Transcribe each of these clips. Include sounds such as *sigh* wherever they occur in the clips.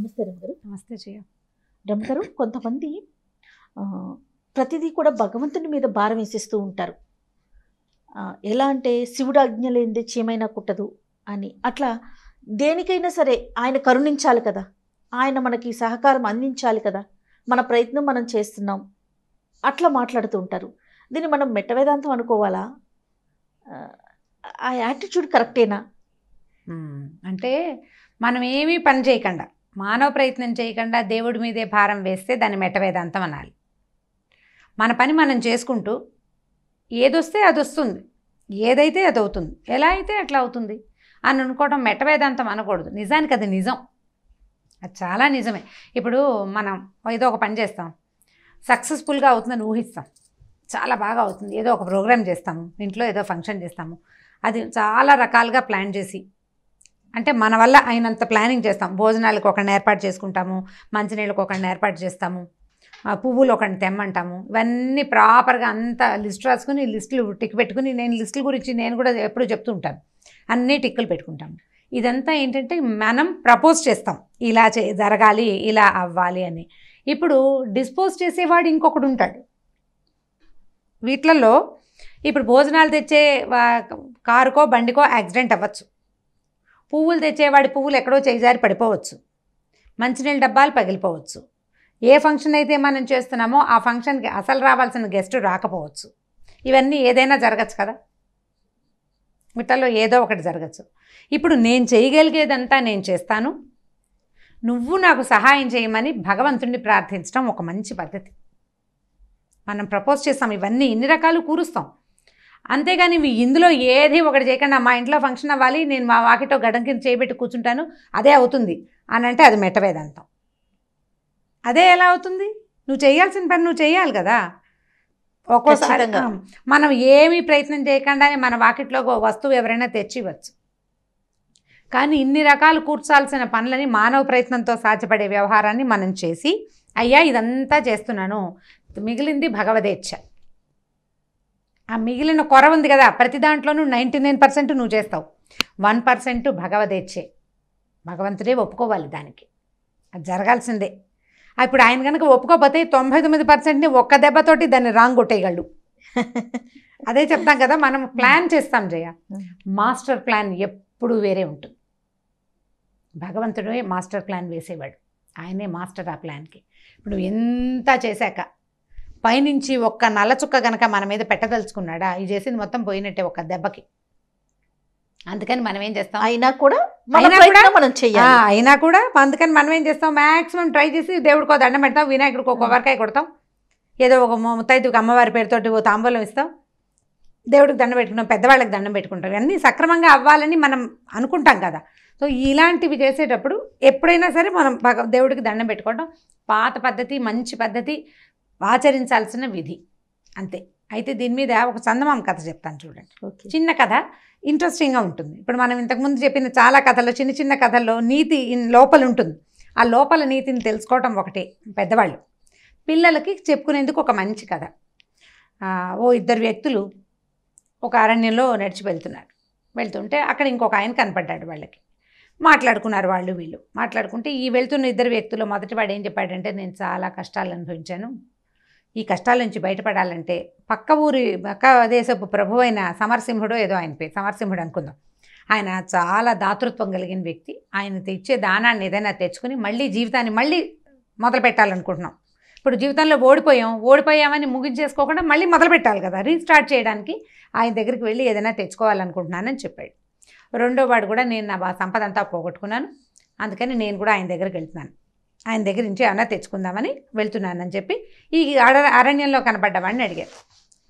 నమస్తే రమగారు నమస్తే జయ రమగారు కొంతమంది ప్రతిదీ కూడా భగవంతుని మీద భారం వేసేస్తూ ఉంటారు ఎలా అంటే శివుడు అజ్ఞలేందే చేయమైనా కుట్టదు అని అట్లా దేనికైనా సరే ఆయన కరుణించాలి కదా ఆయన మనకి సహకారం అందించాలి కదా మన ప్రయత్నం మనం చేస్తున్నాం అట్లా మాట్లాడుతూ ఉంటారు దీన్ని మనం మెట్టవేదాంతం అనుకోవాలా ఆ యాటిట్యూడ్ కరెక్టేనా అంటే మనం ఏమీ పని చేయకుండా మానవ ప్రయత్నం చేయకుండా దేవుడి మీదే భారం వేస్తే దాన్ని మెట్టవేదాంతం అనాలి మన పని మనం చేసుకుంటూ ఏదొస్తే అది వస్తుంది ఏదైతే అది అవుతుంది ఎలా అయితే అట్లా అవుతుంది అని అనుకోవడం మెట్టవేదాంతం అనకూడదు నిజానికి అది నిజం అది చాలా నిజమే ఇప్పుడు మనం ఏదో ఒక పని చేస్తాం సక్సెస్ఫుల్గా అవుతుందని ఊహిస్తాం చాలా బాగా అవుతుంది ఏదో ఒక ప్రోగ్రామ్ చేస్తాము ఇంట్లో ఏదో ఫంక్షన్ చేస్తాము అది చాలా రకాలుగా ప్లాన్ చేసి అంటే మన వల్ల అయినంత ప్లానింగ్ చేస్తాం భోజనాలకు ఒకరిని ఏర్పాటు చేసుకుంటాము మంచినీళ్ళకు ఒకరిని ఏర్పాటు చేస్తాము పువ్వులు ఒకరిని తెమ్మంటాము ఇవన్నీ ప్రాపర్గా అంత లిస్ట్ రాసుకుని లిస్టులు టిక్ పెట్టుకుని నేను లిస్టుల గురించి నేను కూడా ఎప్పుడూ చెప్తూ ఉంటాను అన్నీ టిక్కులు పెట్టుకుంటాము ఇదంతా ఏంటంటే మనం ప్రపోజ్ చేస్తాం ఇలా చే జరగాలి ఇలా అవ్వాలి అని ఇప్పుడు డిస్పోజ్ చేసేవాడు ఇంకొకడు ఉంటాడు వీటిలలో ఇప్పుడు భోజనాలు తెచ్చే కారుకో బండికో యాక్సిడెంట్ అవ్వచ్చు పువ్వులు తెచ్చేవాడి పువ్వులు ఎక్కడో చేజారి పడిపోవచ్చు మంచినీళ్ళ డబ్బాలు పగిలిపోవచ్చు ఏ ఫంక్షన్ అయితే మనం చేస్తున్నామో ఆ ఫంక్షన్కి అసలు రావాల్సిన గెస్ట్ రాకపోవచ్చు ఇవన్నీ ఏదైనా జరగచ్చు కదా వీటిల్లో ఏదో ఒకటి జరగచ్చు ఇప్పుడు నేను చేయగలిగేదంతా నేను చేస్తాను నువ్వు నాకు సహాయం చేయమని భగవంతుడిని ప్రార్థించడం ఒక మంచి పద్ధతి మనం ప్రపోజ్ చేస్తాం ఇవన్నీ ఇన్ని రకాలు కూరుస్తాం అంతేగాని ఇందులో ఏది ఒకటి చేయకుండా మా ఇంట్లో ఫంక్షన్ అవ్వాలి నేను మా వాకిటో గడం కింద చేయబెట్టి కూర్చుంటాను అదే అవుతుంది అని అంటే అది మెట్టవేదంతం అదే ఎలా అవుతుంది నువ్వు చేయాల్సిన పని నువ్వు చేయాలి కదా ఒక్కోసారి మనం ఏమీ ప్రయత్నం చేయకుండానే మన వాకిట్లో వస్తువు ఎవరైనా తెచ్చివచ్చు కానీ ఇన్ని రకాలు కూర్చాల్సిన పనులని మానవ ప్రయత్నంతో సాధ్యపడే వ్యవహారాన్ని మనం చేసి అయ్యా ఇదంతా చేస్తున్నాను మిగిలింది భగవదేచ్ఛ ఆ మిగిలిన కొర ఉంది కదా ప్రతి దాంట్లోనూ నైంటీ నైన్ పర్సెంట్ నువ్వు చేస్తావు వన్ పర్సెంట్ భగవదేచ్చే భగవంతుడే ఒప్పుకోవాలి దానికి అది జరగాల్సిందే ఇప్పుడు ఆయన కనుక ఒప్పుకోకపోతే తొంభై తొమ్మిది పర్సెంట్ని ఒక్క దెబ్బతోటి దాన్ని రాంగ్ కొట్టేయగలడు అదే చెప్తాం కదా మనం ప్లాన్ చేస్తాం జయ మాస్టర్ ప్లాన్ ఎప్పుడూ వేరే ఉంటుంది భగవంతుడే మాస్టర్ ప్లాన్ వేసేవాడు ఆయనే మాస్టర్ ఆ ప్లాన్కి ఇప్పుడు ఎంత చేశాక పైనుంచి ఒక్క నల్ల చుక్క గనక మన మీద పెట్టదలుచుకున్నాడా ఇది చేసింది మొత్తం పోయినట్టే ఒక దెబ్బకి అందుకని మనం ఏం చేస్తాం అయినా కూడా మనం అయినా కూడా అందుకని మనం ఏం చేస్తాం మాక్సిమం ట్రై చేసి దేవుడికో దండం పెడతాం వినాయకుడికి ఒక కొబ్బరికాయ కొడతాం ఏదో ఒక ముత్తైదుకి అమ్మవారి పేరుతోటి ఓ తాంబూలం ఇస్తాం దేవుడికి దండం పెట్టుకున్నాం పెద్దవాళ్ళకి దండం పెట్టుకుంటాం అన్నీ సక్రమంగా అవ్వాలని మనం అనుకుంటాం కదా సో ఇలాంటివి చేసేటప్పుడు ఎప్పుడైనా సరే మనం దేవుడికి దండం పెట్టుకోవడం పాత పద్ధతి మంచి పద్ధతి ఆచరించాల్సిన విధి అంతే అయితే దీని మీద ఒక చందమామ కథ చెప్తాను చూడండి చిన్న కథ ఇంట్రెస్టింగ్గా ఉంటుంది ఇప్పుడు మనం ఇంతకుముందు చెప్పిన చాలా కథల్లో చిన్న చిన్న కథల్లో నీతి లోపల ఉంటుంది ఆ లోపల నీతిని తెలుసుకోవటం ఒకటే పెద్దవాళ్ళు పిల్లలకి చెప్పుకునేందుకు ఒక మంచి కథ ఓ ఇద్దరు వ్యక్తులు ఒక అరణ్యంలో నడిచి వెళ్తున్నారు వెళ్తుంటే అక్కడ ఇంకొక ఆయన కనపడ్డాడు వాళ్ళకి మాట్లాడుకున్నారు వాళ్ళు వీళ్ళు మాట్లాడుకుంటే ఈ వెళ్తున్న ఇద్దరు వ్యక్తులు మొదటి వాడు ఏం చెప్పాడంటే నేను చాలా కష్టాలు అనుభవించాను ఈ కష్టాల నుంచి బయటపడాలంటే పక్క ఊరి పక్క దేశపు ప్రభు అయిన సమరసింహుడు ఏదో ఆయన పేరు సమరసింహుడు అనుకుందాం ఆయన చాలా దాతృత్వం కలిగిన వ్యక్తి ఆయన తెచ్చే దానాన్ని ఏదైనా తెచ్చుకుని మళ్ళీ జీవితాన్ని మళ్ళీ మొదలు పెట్టాలనుకుంటున్నాం ఇప్పుడు జీవితంలో ఓడిపోయాం ఓడిపోయామని ముగించేసుకోకుండా మళ్ళీ మొదలు పెట్టాలి కదా రీస్టార్ట్ చేయడానికి ఆయన దగ్గరికి వెళ్ళి ఏదైనా తెచ్చుకోవాలనుకుంటున్నానని చెప్పాడు రెండో వాడు కూడా నేను నా సంపద అంతా పోగొట్టుకున్నాను అందుకని నేను కూడా ఆయన దగ్గరికి వెళ్తున్నాను ఆయన దగ్గర నుంచి ఏమన్నా తెచ్చుకుందామని వెళ్తున్నానని చెప్పి ఈ అరణ్యంలో కనపడ్డవాడిని అడిగారు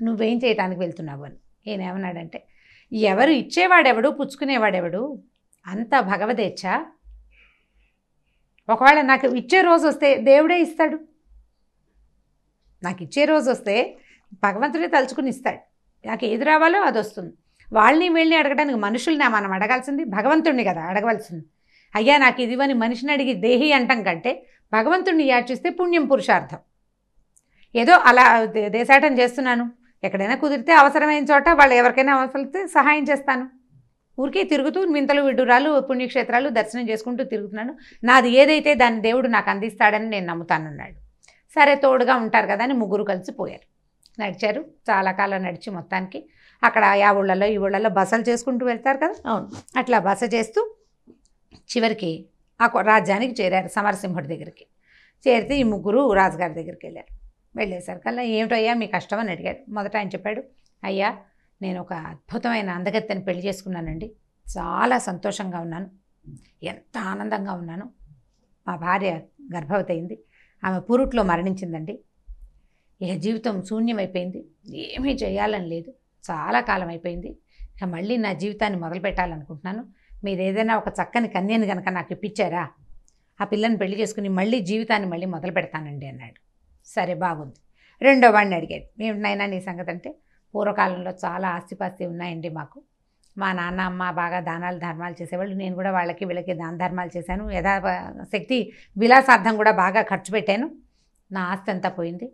నువ్వేం చేయటానికి వెళ్తున్నావు అని ఈయన ఏమన్నాడంటే ఎవరు ఇచ్చేవాడెవడు పుచ్చుకునేవాడెవడు అంత భగవదేచ్ఛ ఒకవేళ నాకు ఇచ్చే రోజు వస్తే దేవుడే ఇస్తాడు నాకు ఇచ్చే రోజు వస్తే భగవంతుడే తలుచుకుని ఇస్తాడు నాకు ఏది రావాలో అది వస్తుంది వాళ్ళని వెళ్ళి అడగడానికి మనుషుల్ని మనం అడగాల్సింది భగవంతుడిని కదా అడగవలసింది అయ్యా నాకు ఇదివని మనిషిని అడిగి దేహి అంటం కంటే భగవంతుడిని యాచిస్తే పుణ్యం పురుషార్థం ఏదో అలా దేశాటం చేస్తున్నాను ఎక్కడైనా కుదిరితే అవసరమైన చోట వాళ్ళు ఎవరికైనా అవసరమైతే సహాయం చేస్తాను ఊరికే తిరుగుతూ మింతలు విడ్డూరాలు పుణ్యక్షేత్రాలు దర్శనం చేసుకుంటూ తిరుగుతున్నాను నాది ఏదైతే దాన్ని దేవుడు నాకు అందిస్తాడని నేను నమ్ముతానన్నాడు సరే తోడుగా ఉంటారు కదా అని ముగ్గురు కలిసి పోయారు నడిచారు చాలా కాలం నడిచి మొత్తానికి అక్కడ యా ఊళ్ళలో ఈ ఊళ్ళలో బసలు చేసుకుంటూ వెళ్తారు కదా అవును అట్లా బస చేస్తూ చివరికి ఆ రాజ్యానికి చేరారు సమరసింహుడి దగ్గరికి చేరితే ఈ ముగ్గురు రాజుగారి దగ్గరికి వెళ్ళారు వెళ్ళేసరికల్లా ఏమిటయ్యా మీ కష్టం అని అడిగారు మొదట ఆయన చెప్పాడు అయ్యా నేను ఒక అద్భుతమైన అందగత్తెని పెళ్లి చేసుకున్నానండి చాలా సంతోషంగా ఉన్నాను ఎంత ఆనందంగా ఉన్నాను మా భార్య గర్భవతి అయింది ఆమె పురుట్లో మరణించిందండి ఇక జీవితం శూన్యమైపోయింది ఏమీ చేయాలని లేదు చాలా కాలం అయిపోయింది ఇక మళ్ళీ నా జీవితాన్ని మొదలు పెట్టాలనుకుంటున్నాను మీరు ఏదైనా ఒక చక్కని కన్యను కనుక నాకు ఇప్పించారా ఆ పిల్లని పెళ్లి చేసుకుని మళ్ళీ జీవితాన్ని మళ్ళీ మొదలు పెడతానండి అన్నాడు సరే బాగుంది రెండో వాడిని అడిగాడు ఏమిటైనా నీ సంగతి అంటే పూర్వకాలంలో చాలా ఆస్తిపాస్తి ఉన్నాయండి మాకు మా నాన్న అమ్మ బాగా దానాలు ధర్మాలు చేసేవాళ్ళు నేను కూడా వాళ్ళకి వీళ్ళకి దాన ధర్మాలు చేశాను శక్తి విలాసార్థం కూడా బాగా ఖర్చు పెట్టాను నా ఆస్తి అంతా పోయింది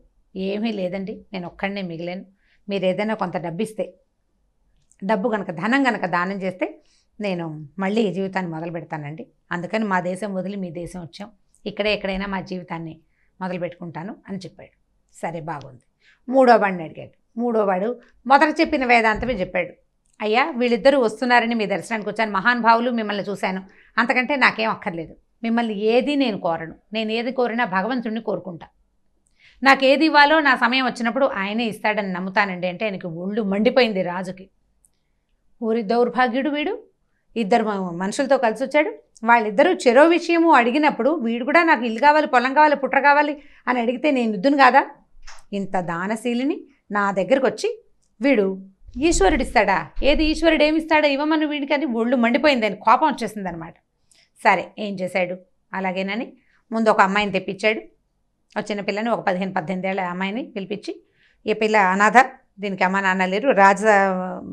ఏమీ లేదండి నేను ఒక్కడనే మిగిలాను మీరు ఏదైనా కొంత డబ్బు ఇస్తే డబ్బు కనుక ధనం కనుక దానం చేస్తే నేను మళ్ళీ జీవితాన్ని మొదలు పెడతానండి అందుకని మా దేశం వదిలి మీ దేశం వచ్చాం ఇక్కడే ఎక్కడైనా మా జీవితాన్ని మొదలు పెట్టుకుంటాను అని చెప్పాడు సరే బాగుంది మూడో వాడిని అడిగాడు మూడో వాడు మొదట చెప్పిన వేదాంతమే చెప్పాడు అయ్యా వీళ్ళిద్దరూ వస్తున్నారని మీ దర్శనానికి వచ్చాను మహానుభావులు మిమ్మల్ని చూశాను అంతకంటే నాకేం అక్కర్లేదు మిమ్మల్ని ఏది నేను కోరను నేను ఏది కోరినా భగవంతుడిని కోరుకుంటా నాకు ఏది ఇవ్వాలో నా సమయం వచ్చినప్పుడు ఆయనే ఇస్తాడని నమ్ముతానండి అంటే ఆయనకి ఒళ్ళు మండిపోయింది రాజుకి ఊరి దౌర్భాగ్యుడు వీడు ఇద్దరు మనుషులతో కలిసి వచ్చాడు వాళ్ళిద్దరూ చెరో విషయము అడిగినప్పుడు వీడు కూడా నాకు ఇల్లు కావాలి పొలం కావాలి పుట్ర కావాలి అని అడిగితే నేను ఇద్దును కాదా ఇంత దానశీలిని నా దగ్గరకు వచ్చి వీడు ఈశ్వరుడిస్తాడా ఏది ఈశ్వరుడు ఏమిస్తాడా ఇవ్వమని వీడికని ఒళ్ళు మండిపోయిందని కోపం వచ్చేసింది అనమాట సరే ఏం చేశాడు అలాగేనని ముందు ఒక అమ్మాయిని తెప్పించాడు ఒక చిన్న పిల్లని ఒక పదిహేను పద్దెనిమిది ఏళ్ళ అమ్మాయిని పిలిపించి ఈ పిల్ల అనాథ దీనికి అమ్మ నాన్న లేరు రాజ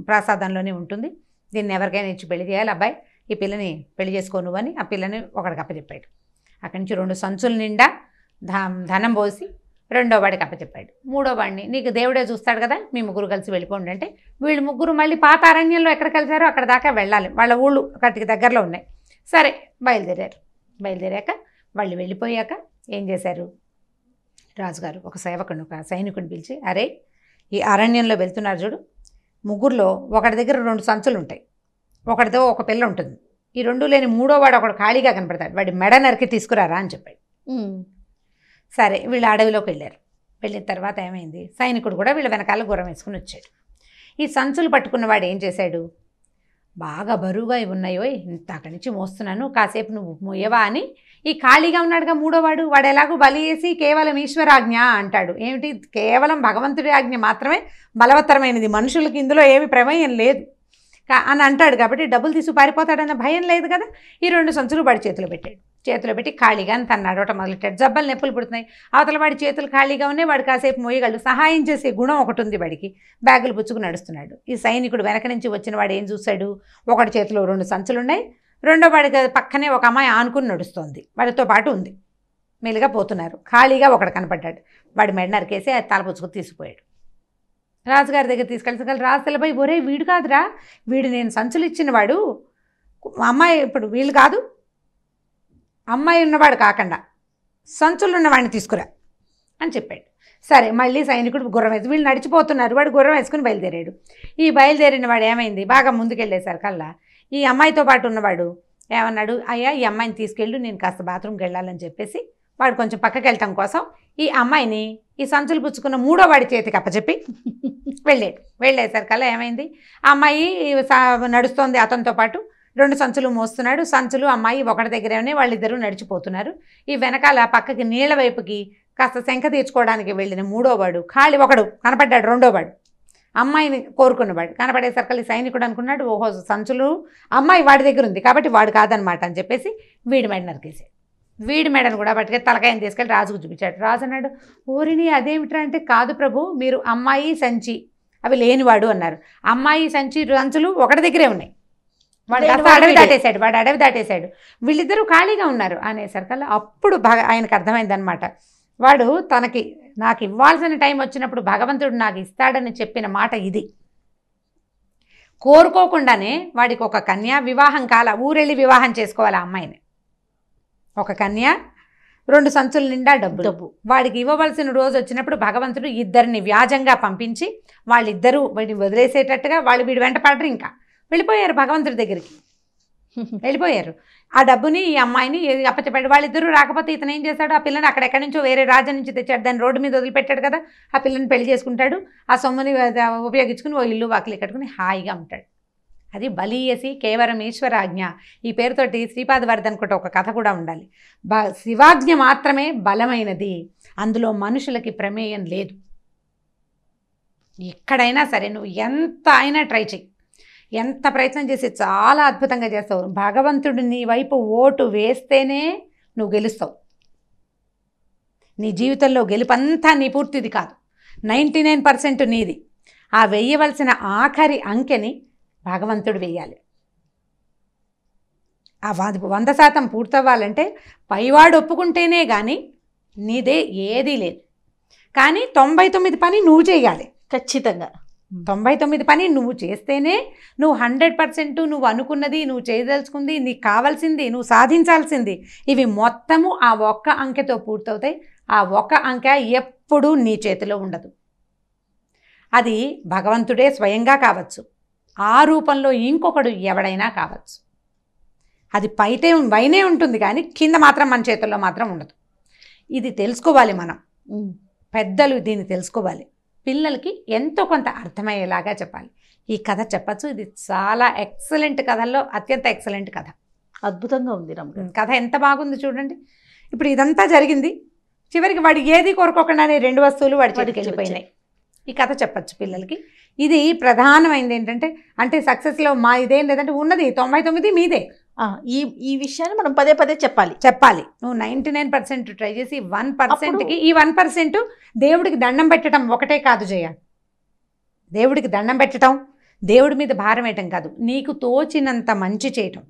ప్రాసాదంలోనే ఉంటుంది దీన్ని ఎవరికైనా ఇచ్చి పెళ్లి చేయాలి అబ్బాయి ఈ పిల్లని పెళ్లి చేసుకోను అని ఆ పిల్లని ఒకడికి అప్పచెప్పాడు అక్కడి నుంచి రెండు సంచుల నిండా ధనం పోసి రెండో వాడికి అప్పచెప్పాడు మూడో వాడిని నీకు దేవుడే చూస్తాడు కదా మీ ముగ్గురు కలిసి వెళ్ళిపోండి అంటే వీళ్ళు ముగ్గురు మళ్ళీ పాత అరణ్యంలో ఎక్కడికి వెళ్తారో అక్కడ దాకా వెళ్ళాలి వాళ్ళ ఊళ్ళు అక్కడికి దగ్గరలో ఉన్నాయి సరే బయలుదేరారు బయలుదేరాక వాళ్ళు వెళ్ళిపోయాక ఏం చేశారు రాజుగారు ఒక సేవకుని ఒక సైనికుని పిలిచి అరే ఈ అరణ్యంలో వెళ్తున్నారు చూడు ముగ్గురులో ఒకటి దగ్గర రెండు సంచులు ఉంటాయి ఒకటితో ఒక పిల్ల ఉంటుంది ఈ రెండు లేని మూడో వాడు ఒకడు ఖాళీగా కనపడతాడు వాడి మెడ నరికి తీసుకురారా అని చెప్పాడు సరే వీళ్ళు అడవిలోకి వెళ్ళారు వెళ్ళిన తర్వాత ఏమైంది సైనికుడు కూడా వీళ్ళ వెనకాల గుర్రం వేసుకుని వచ్చాడు ఈ సంచులు పట్టుకున్నవాడు ఏం చేశాడు బాగా బరువుగా ఉన్నాయో అక్కడి నుంచి మోస్తున్నాను కాసేపు నువ్వు మోయవా అని ఈ ఖాళీగా ఉన్నాడుగా మూడోవాడు వాడు ఎలాగో బలి చేసి కేవలం ఈశ్వరాజ్ఞ అంటాడు ఏమిటి కేవలం భగవంతుడి ఆజ్ఞ మాత్రమే బలవత్తరమైనది మనుషులకి ఇందులో ఏమి ప్రమేయం లేదు అని అంటాడు కాబట్టి డబ్బులు తీసుకు పారిపోతాడన్న భయం లేదు కదా ఈ రెండు సంచులు వాడి చేతిలో పెట్టాడు చేతిలో పెట్టి ఖాళీగా అని తన్నాడు ఒకటి మొదలెట్టాడు జబ్బలు నెప్పులు పుడుతున్నాయి అవతల వాడి చేతులు ఖాళీగా ఉన్నాయి వాడు కాసేపు మోయగలడు సహాయం చేసే గుణం ఒకటి ఉంది వాడికి బ్యాగులు పుచ్చుకు నడుస్తున్నాడు ఈ సైనికుడు వెనక నుంచి వచ్చిన వాడు ఏం చూశాడు ఒకటి చేతిలో రెండు సంచులు ఉన్నాయి రెండో వాడి పక్కనే ఒక అమ్మాయి ఆనుకుని నడుస్తోంది వాడితో పాటు ఉంది మేలుగా పోతున్నారు ఖాళీగా ఒకడు కనపడ్డాడు వాడి మెడ నరికేసి అది తలపుచ్చుకుని తీసుకుపోయాడు రాజుగారి దగ్గర తీసుకెళ్ళి రాజు తెలపై ఒరే వీడు కాదురా వీడు నేను సంచులు ఇచ్చిన వాడు అమ్మాయి ఇప్పుడు వీళ్ళు కాదు అమ్మాయి ఉన్నవాడు కాకుండా సంచులు ఉన్నవాడిని తీసుకురా అని చెప్పాడు సరే మళ్ళీ సైనికుడు గుర్రం వేసి వీళ్ళు నడిచిపోతున్నారు వాడు గుర్రం వేసుకుని బయలుదేరాడు ఈ బయలుదేరిన వాడు ఏమైంది బాగా ముందుకెళ్ళేశారు కల్లా ఈ అమ్మాయితో పాటు ఉన్నవాడు ఏమన్నాడు అయ్యా ఈ అమ్మాయిని తీసుకెళ్ళు నేను కాస్త బాత్రూమ్కి వెళ్ళాలని చెప్పేసి వాడు కొంచెం పక్కకి వెళ్ళటం కోసం ఈ అమ్మాయిని ఈ సంచులు పుచ్చుకున్న మూడో వాడి చేతికి అప్పచెప్పి వెళ్ళాడు కల్లా ఏమైంది అమ్మాయి నడుస్తోంది అతనితో పాటు రెండు సంచులు మోస్తున్నాడు సంచులు అమ్మాయి ఒకటి దగ్గరనే వాళ్ళిద్దరూ నడిచిపోతున్నారు ఈ వెనకాల పక్కకి నీళ్ళ వైపుకి కాస్త శంఖ తీర్చుకోవడానికి వెళ్ళిన మూడోవాడు ఖాళీ ఒకడు కనపడ్డాడు రెండోవాడు అమ్మాయిని కోరుకున్నవాడు కనపడేసరికి సైనికుడు అనుకున్నాడు ఓహో సంచులు అమ్మాయి వాడి దగ్గర ఉంది కాబట్టి వాడు కాదనమాట అని చెప్పేసి వీడి మెడ నరికేసాడు వీడి మెడను కూడా పట్టుకే తలకాయని తీసుకెళ్ళి రాజుకు చూపించాడు రాజు అన్నాడు ఊరిని అదేమిట్రా అంటే కాదు ప్రభు మీరు అమ్మాయి సంచి అవి లేనివాడు అన్నారు అమ్మాయి సంచి సంచులు ఒకటి దగ్గరే ఉన్నాయి వాడు అడవి దాటేశాడు వాడు అడవి దాటేశాడు వీళ్ళిద్దరూ ఖాళీగా ఉన్నారు అనేసరికల్లా అప్పుడు బాగా ఆయనకు అర్థమైందనమాట వాడు తనకి నాకు ఇవ్వాల్సిన టైం వచ్చినప్పుడు భగవంతుడు నాకు ఇస్తాడని చెప్పిన మాట ఇది కోరుకోకుండానే వాడికి ఒక కన్య వివాహం కాల ఊరెళ్ళి వివాహం చేసుకోవాలి ఆ అమ్మాయిని ఒక కన్య రెండు సంచుల నిండా డబ్బు డబ్బు వాడికి ఇవ్వవలసిన రోజు వచ్చినప్పుడు భగవంతుడు ఇద్దరిని వ్యాజంగా పంపించి వాళ్ళిద్దరూ వీడిని వదిలేసేటట్టుగా వాళ్ళు వీడి వెంట పడరు ఇంకా వెళ్ళిపోయారు భగవంతుడి దగ్గరికి వెళ్ళిపోయారు ఆ డబ్బుని ఈ అమ్మాయిని అప్పచెప్పాడు వాళ్ళిద్దరూ రాకపోతే ఇతను ఏం చేశాడు ఆ పిల్లని అక్కడ ఎక్కడి నుంచో వేరే రాజు నుంచి తెచ్చాడు దాన్ని రోడ్డు మీద వదిలిపెట్టాడు కదా ఆ పిల్లని పెళ్లి చేసుకుంటాడు ఆ సొమ్ముని ఉపయోగించుకుని ఓ ఇల్లు వాకిలి కట్టుకుని హాయిగా ఉంటాడు అది బలీయసి కేవలం ఈశ్వరాజ్ఞ ఈ పేరుతోటి శ్రీపాదవర్ధన్ కూడా ఒక కథ కూడా ఉండాలి బ శివాజ్ఞ మాత్రమే బలమైనది అందులో మనుషులకి ప్రమేయం లేదు ఎక్కడైనా సరే నువ్వు ఎంత అయినా ట్రై చెయ్యి ఎంత ప్రయత్నం చేసి చాలా అద్భుతంగా చేస్తావు భగవంతుడు నీ వైపు ఓటు వేస్తేనే నువ్వు గెలుస్తావు నీ జీవితంలో గెలుపంతా నీ పూర్తిది కాదు నైంటీ నైన్ పర్సెంట్ నీది ఆ వేయవలసిన ఆఖరి అంకెని భగవంతుడు వేయాలి ఆ వంద శాతం పూర్తవ్వాలంటే పైవాడు ఒప్పుకుంటేనే కానీ నీదే ఏదీ లేదు కానీ తొంభై తొమ్మిది పని నువ్వు చేయాలి ఖచ్చితంగా తొంభై తొమ్మిది పని నువ్వు చేస్తేనే నువ్వు హండ్రెడ్ పర్సెంట్ నువ్వు అనుకున్నది నువ్వు చేయదలుచుకుంది నీకు కావాల్సింది నువ్వు సాధించాల్సింది ఇవి మొత్తము ఆ ఒక్క అంకెతో పూర్తవుతాయి ఆ ఒక్క అంకె ఎప్పుడూ నీ చేతిలో ఉండదు అది భగవంతుడే స్వయంగా కావచ్చు ఆ రూపంలో ఇంకొకడు ఎవడైనా కావచ్చు అది పైతే పైనే ఉంటుంది కానీ కింద మాత్రం మన చేతుల్లో మాత్రం ఉండదు ఇది తెలుసుకోవాలి మనం పెద్దలు దీన్ని తెలుసుకోవాలి పిల్లలకి ఎంతో కొంత అర్థమయ్యేలాగా చెప్పాలి ఈ కథ చెప్పచ్చు ఇది చాలా ఎక్సలెంట్ కథల్లో అత్యంత ఎక్సలెంట్ కథ అద్భుతంగా ఉంది రమ్మ కథ ఎంత బాగుంది చూడండి ఇప్పుడు ఇదంతా జరిగింది చివరికి వాడి ఏది కోరుకోకుండానే రెండు వస్తువులు వాడి చేతికి వెళ్ళిపోయినాయి ఈ కథ చెప్పచ్చు పిల్లలకి ఇది ప్రధానమైంది ఏంటంటే అంటే సక్సెస్లో మా ఇదేం లేదంటే ఉన్నది తొంభై తొమ్మిది మీదే ఈ ఈ విషయాన్ని మనం పదే పదే చెప్పాలి చెప్పాలి నువ్వు నైన్టీ నైన్ పర్సెంట్ ట్రై చేసి వన్ పర్సెంట్కి ఈ వన్ పర్సెంట్ దేవుడికి దండం పెట్టడం ఒకటే కాదు జయ దేవుడికి దండం పెట్టడం దేవుడి మీద భారం వేయటం కాదు నీకు తోచినంత మంచి చేయటం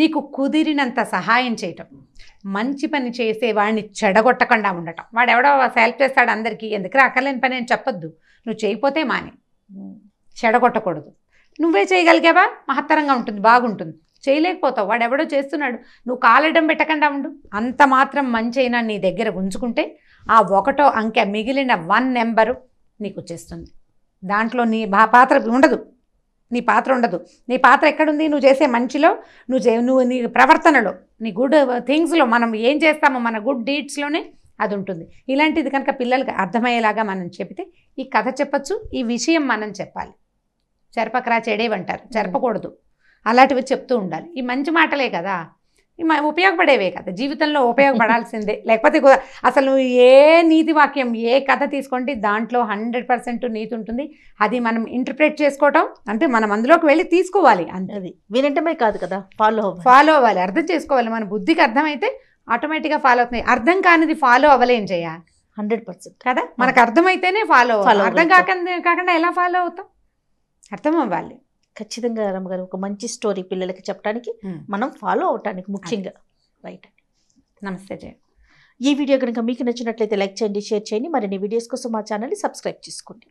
నీకు కుదిరినంత సహాయం చేయటం మంచి పని చేసే వాడిని చెడగొట్టకుండా ఉండటం వాడు ఎవడో సెల్ఫ్ చేస్తాడు అందరికీ ఎందుకు రాకలేని పని అని చెప్పొద్దు నువ్వు చేయిపోతే మానే చెడగొట్టకూడదు నువ్వే చేయగలిగావా మహత్తరంగా ఉంటుంది బాగుంటుంది చేయలేకపోతావు వాడు ఎవడో చేస్తున్నాడు నువ్వు కాలడం పెట్టకుండా ఉండు అంత మాత్రం అయినా నీ దగ్గర ఉంచుకుంటే ఆ ఒకటో అంకె మిగిలిన వన్ నెంబరు నీకు వచ్చేస్తుంది దాంట్లో నీ బా పాత్ర ఉండదు నీ పాత్ర ఉండదు నీ పాత్ర ఎక్కడుంది నువ్వు చేసే మంచిలో నువ్వు చే నువ్వు నీ ప్రవర్తనలో నీ గుడ్ థింగ్స్లో మనం ఏం చేస్తామో మన గుడ్ డీడ్స్లోనే అది ఉంటుంది ఇలాంటిది కనుక పిల్లలకి అర్థమయ్యేలాగా మనం చెబితే ఈ కథ చెప్పచ్చు ఈ విషయం మనం చెప్పాలి చెరపకరా చెడేవంటారు చెరపకూడదు అలాంటివి చెప్తూ ఉండాలి ఈ మంచి మాటలే కదా ఉపయోగపడేవే కదా జీవితంలో ఉపయోగపడాల్సిందే *laughs* లేకపోతే అసలు ఏ నీతి వాక్యం ఏ కథ తీసుకోండి దాంట్లో హండ్రెడ్ పర్సెంట్ నీతి ఉంటుంది అది మనం ఇంటర్ప్రిట్ చేసుకోవటం అంటే మనం అందులోకి వెళ్ళి తీసుకోవాలి అంతే వినటమే కాదు కదా ఫాలో ఫాలో అవ్వాలి అర్థం చేసుకోవాలి మన బుద్ధికి అర్థమైతే ఆటోమేటిక్గా ఫాలో అవుతుంది అర్థం కానిది ఫాలో అవ్వలేం చేయాలి హండ్రెడ్ పర్సెంట్ కదా మనకు అర్థమైతేనే ఫాలో అవ్వాలి అర్థం కాకుండా కాకుండా ఎలా ఫాలో అవుతాం అర్థం అవ్వాలి ఖచ్చితంగా గారు ఒక మంచి స్టోరీ పిల్లలకి చెప్పడానికి మనం ఫాలో అవటానికి ముఖ్యంగా రైట్ నమస్తే జయ ఈ వీడియో కనుక మీకు నచ్చినట్లయితే లైక్ చేయండి షేర్ చేయండి మరిన్ని వీడియోస్ కోసం మా ఛానల్ని సబ్స్క్రైబ్ చేసుకోండి